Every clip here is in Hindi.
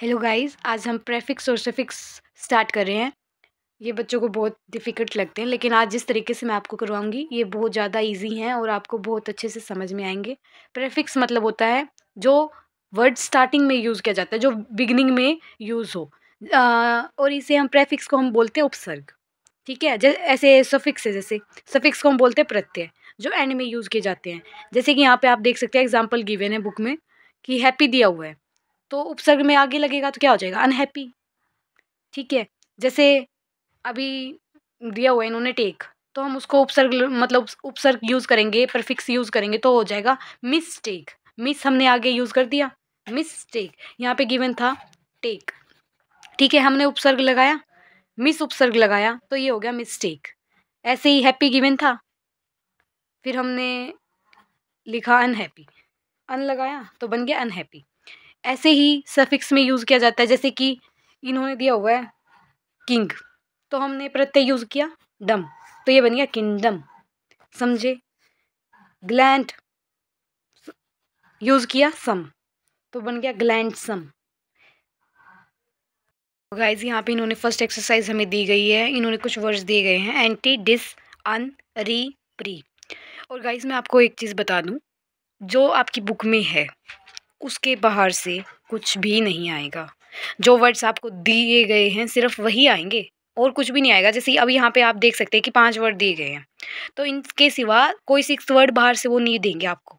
हेलो गाइस आज हम प्रेफिक्स और सफिक्स स्टार्ट कर रहे हैं ये बच्चों को बहुत डिफ़िकल्ट लगते हैं लेकिन आज जिस तरीके से मैं आपको करवाऊंगी ये बहुत ज़्यादा इजी हैं और आपको बहुत अच्छे से समझ में आएंगे प्रेफिक्स मतलब होता है जो वर्ड स्टार्टिंग में यूज़ किया जाता है जो बिगनिंग में यूज़ हो आ, और इसे हम प्रेफिक्स को हम बोलते हैं उपसर्ग ठीक है ऐसे सफिक्स है जैसे सफिक्स को हम बोलते हैं प्रत्यय जो एंड में यूज़ किए जाते हैं जैसे कि यहाँ पर आप देख सकते हैं एग्जाम्पल गिवेन है बुक में कि हैप्पी दिया हुआ है तो उपसर्ग में आगे लगेगा तो क्या हो जाएगा अनहैप्पी ठीक है जैसे अभी दिया हुआ इन्होंने टेक तो हम उसको उपसर्ग मतलब उपसर्ग यूज़ करेंगे परफिक्स यूज़ करेंगे तो हो जाएगा मिसटेक मिस हमने आगे यूज़ कर दिया मिसटेक यहाँ पे गिवन था टेक ठीक है हमने उपसर्ग लगाया मिस उपसर्ग लगाया तो ये हो गया मिसटेक ऐसे ही हैप्पी गिवन था फिर हमने लिखा अनहैप्पी अन लगाया तो बन गया अनहैप्पी ऐसे ही सफिक्स में यूज़ किया जाता है जैसे कि इन्होंने दिया हुआ है किंग तो हमने प्रत्यय यूज़ किया डम तो ये बन गया किंगडम समझे ग्लैंड यूज़ किया सम तो बन गया ग्लैंड सम गाइज यहाँ पे इन्होंने फर्स्ट एक्सरसाइज हमें दी गई है इन्होंने कुछ वर्ड्स दिए गए हैं एंटी डिस अन री प्री और गाइज मैं आपको एक चीज़ बता दूँ जो आपकी बुक में है उसके बाहर से कुछ भी नहीं आएगा जो वर्ड्स आपको दिए गए हैं सिर्फ वही आएंगे और कुछ भी नहीं आएगा जैसे अब यहाँ पे आप देख सकते हैं कि पांच वर्ड दिए गए हैं तो इनके सिवा कोई सिक्स वर्ड बाहर से वो नहीं देंगे आपको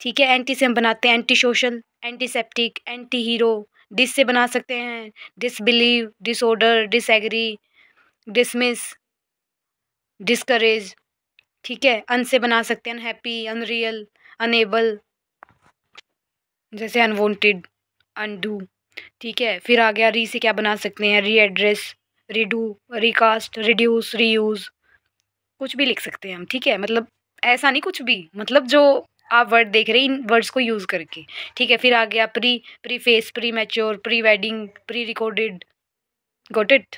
ठीक है एंटी से हम बनाते हैं anti social antiseptic anti hero dis से बना सकते हैं disbelieve disorder disagree dismiss discourage ठीक है अन से बना सकते हैं अनहैप्पी अनरियल अनेबल जैसे अनवॉन्टेड अनडू ठीक है फिर आ गया री से क्या बना सकते हैं re address redo recast reduce reuse कुछ भी लिख सकते हैं हम ठीक है मतलब ऐसा नहीं कुछ भी मतलब जो आप वर्ड देख रहे हैं इन वर्ड्स को यूज़ करके ठीक है फिर आ गया pre preface premature pre wedding pre recorded got it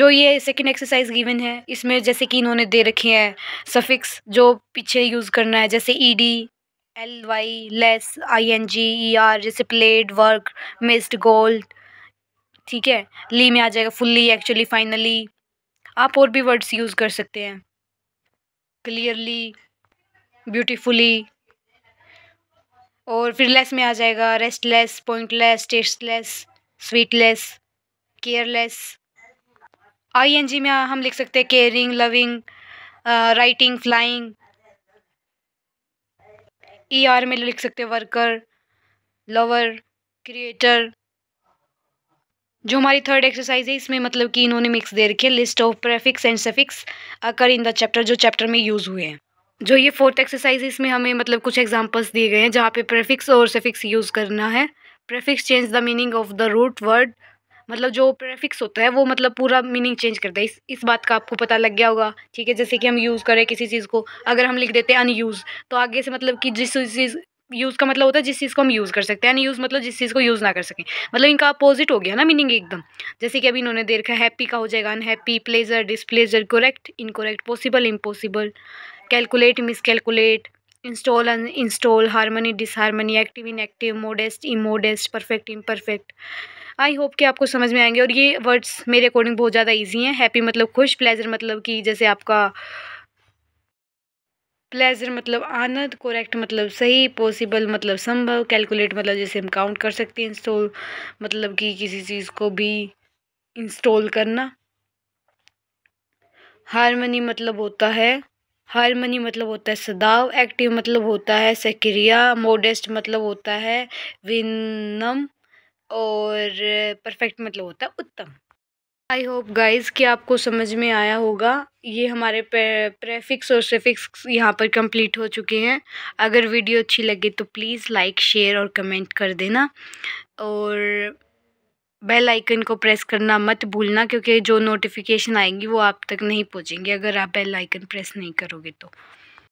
जो ये सेकेंड एक्सरसाइज गिवन है इसमें जैसे कि इन्होंने दे रखे हैं सफिक्स जो पीछे यूज़ करना है जैसे E D L Y less I N G E R जैसे प्लेड वर्क मिस्ड गोल्ड ठीक है ली में आ जाएगा फुल्ली एक्चुअली फाइनली आप और भी वर्ड्स यूज़ कर सकते हैं क्लियरली ब्यूटीफुली और फिर लेस में आ जाएगा restless pointless tasteless sweetless careless I N G में हम लिख सकते हैं caring loving writing flying E e R में लिख सकते हैं वर्कर लवर क्रिएटर जो हमारी थर्ड एक्सरसाइज है इसमें मतलब कि इन्होंने मिक्स दे रखी है list of prefix and suffix occur in the chapter जो चैप्टर में यूज़ हुए हैं जो ये फोर्थ एक्सरसाइज है इसमें हमें मतलब कुछ एग्जांपल्स दिए गए हैं जहाँ पे प्रेफिक्स और सफिक्स यूज़ करना है prefix change the meaning of the root word मतलब जो प्रेफिक्स होता है वो मतलब पूरा मीनिंग चेंज करता है इस इस बात का आपको पता लग गया होगा ठीक है जैसे कि हम यूज़ करें किसी चीज़ को अगर हम लिख देते हैं अनयूज़ तो आगे से मतलब कि जिस चीज़ यूज़ का मतलब होता है जिस चीज़ को हम यूज़ कर सकते हैं यूज़ मतलब जिस चीज़ को यूज़ ना कर सकें मतलब इनका अपोजिट हो गया ना मीनिंग एकदम जैसे कि अभी इन्होंने दे रखा हैप्पी का हो जाएगा unhappy pleasure displeasure correct incorrect possible impossible calculate miscalculate install uninstall harmony disharmony active inactive modest immodest perfect imperfect I hope कि आपको समझ में आएंगे और ये वर्ड्स मेरे अकॉर्डिंग बहुत ज़्यादा ईजी हैं हैप्पी मतलब खुश प्लेजर मतलब कि जैसे आपका प्लेजर मतलब आनंद कोरेक्ट मतलब सही पॉसिबल मतलब संभव कैलकुलेट मतलब जैसे हम काउंट कर सकते हैं इंस्टॉल मतलब कि किसी चीज़ को भी इंस्टॉल करना हारमनी मतलब होता है हारमनी मतलब होता है सदाव एक्टिव मतलब होता है सक्रिया मोडेस्ट मतलब होता है विनम और परफेक्ट मतलब होता है उत्तम आई होप गाइज़ कि आपको समझ में आया होगा ये हमारे प्रेफिक्स और सेफिक्स यहाँ पर कंप्लीट हो चुके हैं अगर वीडियो अच्छी लगे तो प्लीज़ लाइक शेयर और कमेंट कर देना और बेल आइकन को प्रेस करना मत भूलना क्योंकि जो नोटिफिकेशन आएंगी वो आप तक नहीं पहुँचेंगी अगर आप बेल आइकन प्रेस नहीं करोगे तो